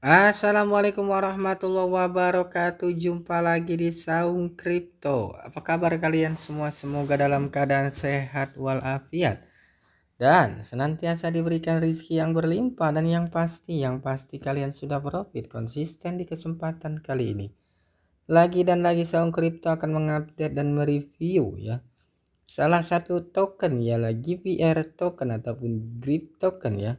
Assalamualaikum warahmatullahi wabarakatuh Jumpa lagi di Saung Kripto Apa kabar kalian semua Semoga dalam keadaan sehat walafiat Dan senantiasa diberikan rezeki yang berlimpah Dan yang pasti Yang pasti kalian sudah profit Konsisten di kesempatan kali ini Lagi dan lagi Saung Kripto akan mengupdate dan mereview ya Salah satu token ya lagi VR token ataupun grip token ya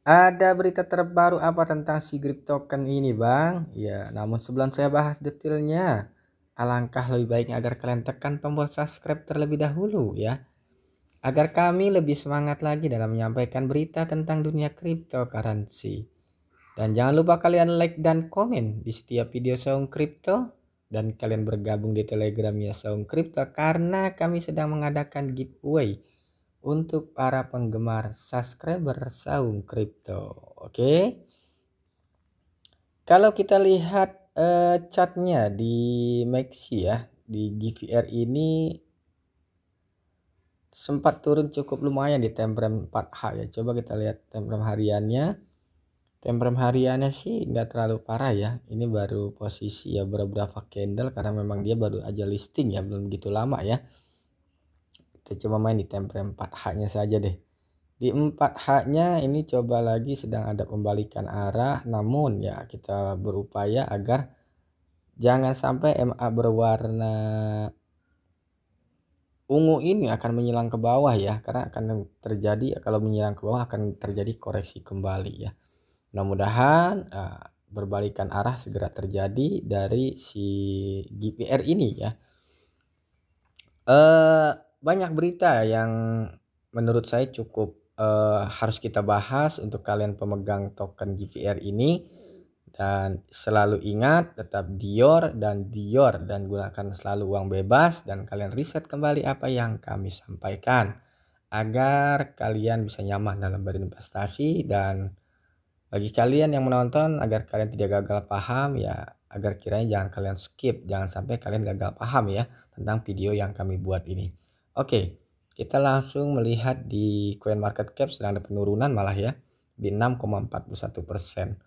ada berita terbaru apa tentang si grip token ini bang? Ya, namun sebelum saya bahas detailnya, alangkah lebih baiknya agar kalian tekan tombol subscribe terlebih dahulu ya. Agar kami lebih semangat lagi dalam menyampaikan berita tentang dunia cryptocurrency. Dan jangan lupa kalian like dan komen di setiap video Saung Crypto. Dan kalian bergabung di telegramnya Saung Crypto karena kami sedang mengadakan giveaway untuk para penggemar subscriber Saung Crypto. Oke. Kalau kita lihat eh, chartnya di Maxi ya, di GVR ini sempat turun cukup lumayan di temprem 4H ya. Coba kita lihat temprem hariannya. Temprem hariannya sih nggak terlalu parah ya. Ini baru posisi ya beberapa candle karena memang dia baru aja listing ya, belum gitu lama ya kita coba main di tempre 4H nya saja deh di 4H nya ini coba lagi sedang ada pembalikan arah namun ya kita berupaya agar jangan sampai MA berwarna ungu ini akan menyilang ke bawah ya karena akan terjadi kalau menyilang ke bawah akan terjadi koreksi kembali ya mudah-mudahan uh, berbalikan arah segera terjadi dari si GPR ini ya eh uh, banyak berita yang menurut saya cukup uh, harus kita bahas untuk kalian pemegang token GVR ini dan selalu ingat tetap Dior dan Dior dan gunakan selalu uang bebas dan kalian riset kembali apa yang kami sampaikan agar kalian bisa nyaman dalam berinvestasi dan bagi kalian yang menonton agar kalian tidak gagal paham ya agar kiranya jangan kalian skip jangan sampai kalian gagal paham ya tentang video yang kami buat ini Oke, kita langsung melihat di Coin Market Cap sedang ada penurunan malah ya di 6,41 persen.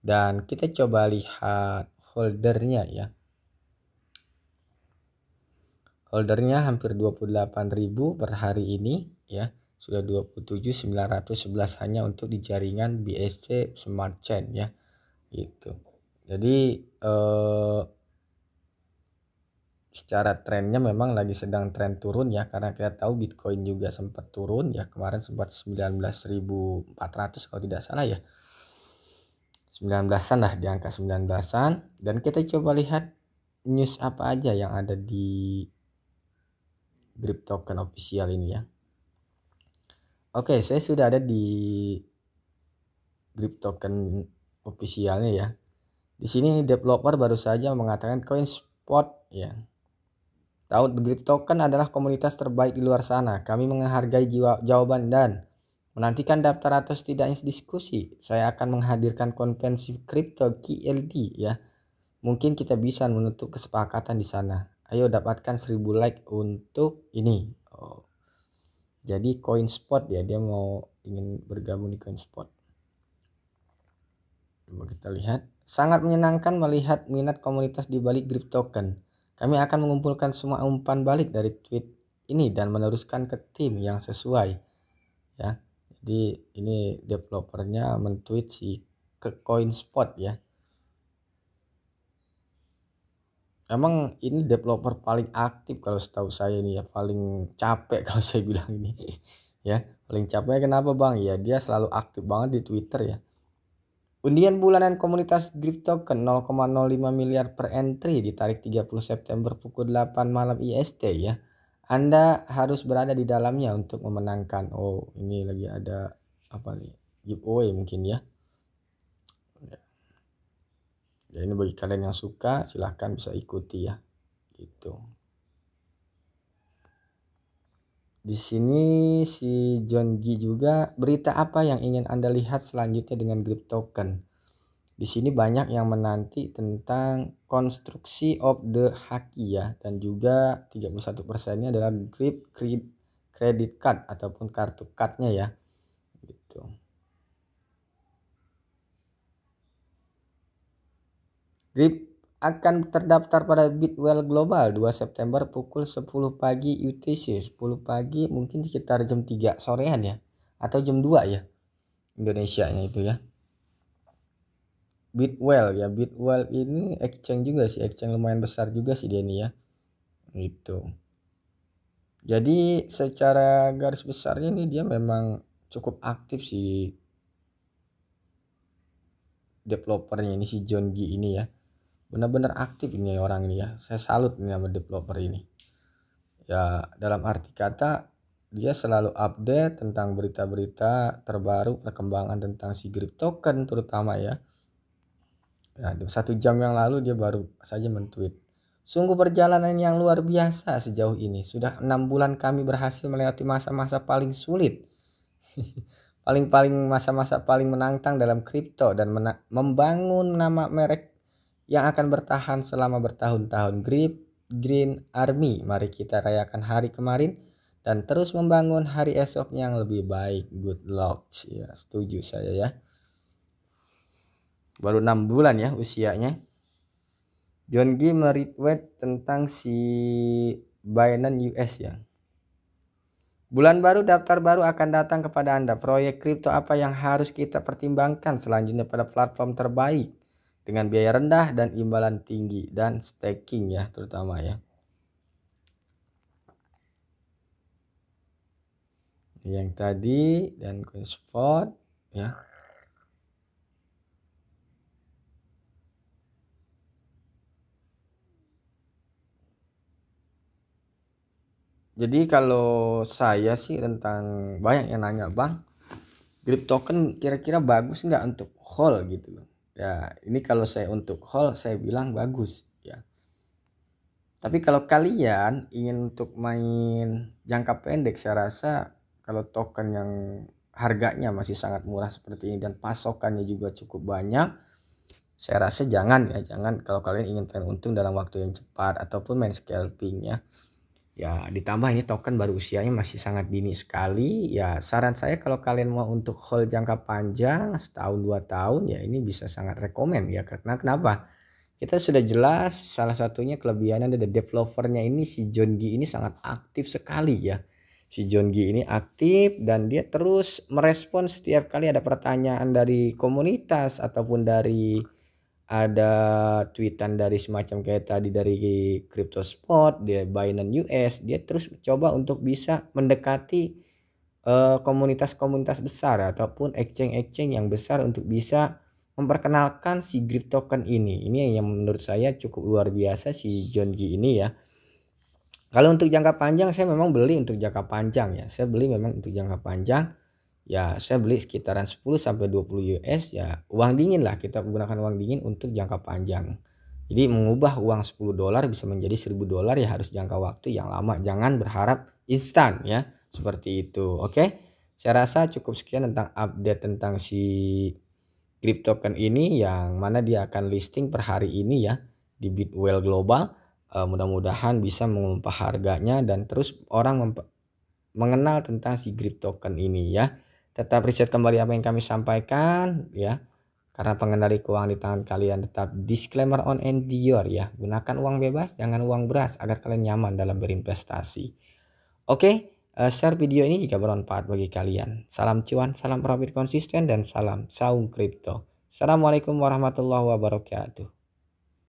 Dan kita coba lihat holdernya ya. Holdernya hampir 28.000 per hari ini ya. Sudah 27.911 hanya untuk di jaringan BSC Smart Chain ya. Gitu. Jadi eh secara trennya memang lagi sedang tren turun ya karena kita tahu Bitcoin juga sempat turun ya kemarin sempat 19.400 kalau tidak salah ya 19-an lah di angka 19-an dan kita coba lihat news apa aja yang ada di grip token official ini ya Oke saya sudah ada di grip token officialnya ya di sini developer baru saja mengatakan coin spot ya Tahun Begitu Token adalah komunitas terbaik di luar sana. Kami menghargai jiwa, jawaban dan menantikan daftar atau setidaknya diskusi. Saya akan menghadirkan konvensi kripto KLD ya. Mungkin kita bisa menutup kesepakatan di sana. Ayo dapatkan 1000 like untuk ini. Oh. Jadi spot ya dia mau ingin bergabung di coin spot. Coba kita lihat. Sangat menyenangkan melihat minat komunitas di balik grip token. Kami akan mengumpulkan semua umpan balik dari tweet ini dan meneruskan ke tim yang sesuai. Ya. Jadi ini developernya mentweet si ke coin spot ya. Emang ini developer paling aktif kalau setahu saya ini ya, paling capek kalau saya bilang ini. ya, paling capek kenapa, Bang? Ya, dia selalu aktif banget di Twitter ya Undian bulanan komunitas Grip Token 0,05 miliar per entry ditarik 30 September pukul 8 malam IST ya. Anda harus berada di dalamnya untuk memenangkan. Oh, ini lagi ada apa nih? Giveaway mungkin ya. Ya ini bagi kalian yang suka silahkan bisa ikuti ya. Gitu. Di sini si John G juga berita apa yang ingin Anda lihat selanjutnya dengan grip token. Di sini banyak yang menanti tentang konstruksi of the haki ya dan juga 31 persennya adalah grip credit card ataupun kartu cardnya ya. Gitu. Grip akan terdaftar pada Bitwell Global 2 September pukul 10 pagi UTC 10 pagi mungkin sekitar jam 3 sorean ya atau jam 2 ya Indonesia nya itu ya Bitwell ya Bitwell ini exchange juga sih exchange lumayan besar juga sih dia ini ya itu jadi secara garis besarnya ini dia memang cukup aktif sih developernya ini si John G ini ya benar-benar aktif ini orang ini ya saya salut nih sama developer ini ya dalam arti kata dia selalu update tentang berita-berita terbaru perkembangan tentang si grip token terutama ya nah satu jam yang lalu dia baru saja mentweet sungguh perjalanan yang luar biasa sejauh ini sudah enam bulan kami berhasil melewati masa-masa paling sulit paling-paling masa-masa paling menantang dalam kripto dan membangun nama merek yang akan bertahan selama bertahun-tahun GRIP Green Army. Mari kita rayakan hari kemarin dan terus membangun hari esok yang lebih baik. Good luck. Ya, setuju saya ya. Baru 6 bulan ya usianya. John G meretweet tentang si Binance US ya. Bulan baru daftar baru akan datang kepada Anda. Proyek kripto apa yang harus kita pertimbangkan selanjutnya pada platform terbaik? dengan biaya rendah dan imbalan tinggi dan staking ya terutama ya. Yang tadi dan coin spot ya. Jadi kalau saya sih tentang banyak yang nanya bang, grip token kira-kira bagus nggak untuk hold gitu loh ya ini kalau saya untuk hall saya bilang bagus ya tapi kalau kalian ingin untuk main jangka pendek saya rasa kalau token yang harganya masih sangat murah seperti ini dan pasokannya juga cukup banyak saya rasa jangan ya jangan kalau kalian ingin pengen untung dalam waktu yang cepat ataupun main scalping ya Ya, ditambah ini token baru usianya masih sangat dini sekali. Ya, saran saya kalau kalian mau untuk hold jangka panjang setahun dua tahun ya ini bisa sangat rekomend ya. Karena kenapa? Kita sudah jelas salah satunya kelebihannya ada developernya ini si John G ini sangat aktif sekali ya. Si John G ini aktif dan dia terus merespon setiap kali ada pertanyaan dari komunitas ataupun dari ada tweetan dari semacam kayak tadi dari crypto spot dia Binance US, dia terus coba untuk bisa mendekati eh, komunitas-komunitas uh, besar ataupun exchange-exchange yang besar untuk bisa memperkenalkan si grip token ini. Ini yang menurut saya cukup luar biasa si John G ini ya. Kalau untuk jangka panjang saya memang beli untuk jangka panjang ya. Saya beli memang untuk jangka panjang ya saya beli sekitaran 10 sampai 20 US ya uang dingin lah kita gunakan uang dingin untuk jangka panjang. Jadi mengubah uang 10 dolar bisa menjadi 1000 dolar ya harus jangka waktu yang lama. Jangan berharap instan ya. Seperti itu. Oke. Okay? Saya rasa cukup sekian tentang update tentang si crypto token ini yang mana dia akan listing per hari ini ya di Bitwell Global. Uh, mudah-mudahan bisa mengumpah harganya dan terus orang mengenal tentang si crypto token ini ya. Tetap riset kembali apa yang kami sampaikan ya. Karena pengendali keuangan di tangan kalian tetap disclaimer on and endure ya. Gunakan uang bebas, jangan uang beras agar kalian nyaman dalam berinvestasi. Oke, eh, share video ini jika bermanfaat bagi kalian. Salam cuan, salam profit konsisten, dan salam saung kripto. Assalamualaikum warahmatullahi wabarakatuh.